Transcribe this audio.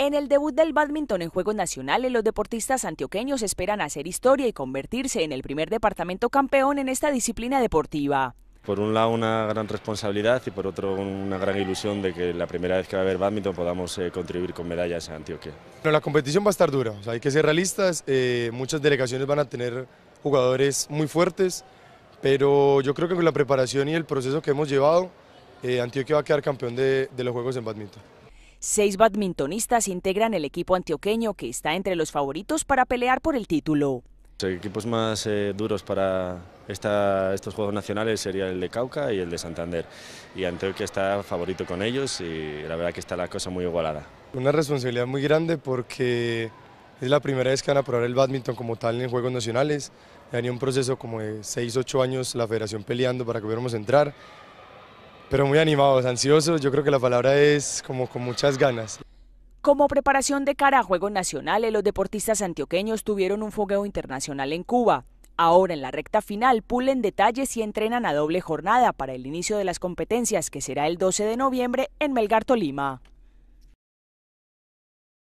En el debut del badminton en Juegos Nacionales, los deportistas antioqueños esperan hacer historia y convertirse en el primer departamento campeón en esta disciplina deportiva. Por un lado una gran responsabilidad y por otro una gran ilusión de que la primera vez que va a haber badminton podamos eh, contribuir con medallas a Antioquia. la competición va a estar dura, hay que ser realistas, eh, muchas delegaciones van a tener jugadores muy fuertes, pero yo creo que con la preparación y el proceso que hemos llevado, eh, Antioquia va a quedar campeón de, de los Juegos en badminton. Seis badmintonistas integran el equipo antioqueño que está entre los favoritos para pelear por el título. Los equipos más eh, duros para estos Juegos Nacionales sería el de Cauca y el de Santander. Y Antioquia está favorito con ellos y la verdad que está la cosa muy igualada. Una responsabilidad muy grande porque es la primera vez que van a probar el badminton como tal en Juegos Nacionales. tenía un proceso como de 6, 8 años la federación peleando para que pudiéramos entrar pero muy animados, ansiosos, yo creo que la palabra es como con muchas ganas. Como preparación de cara a Juegos Nacionales, los deportistas antioqueños tuvieron un fogueo internacional en Cuba. Ahora en la recta final pulen detalles y entrenan a doble jornada para el inicio de las competencias que será el 12 de noviembre en Melgar Tolima.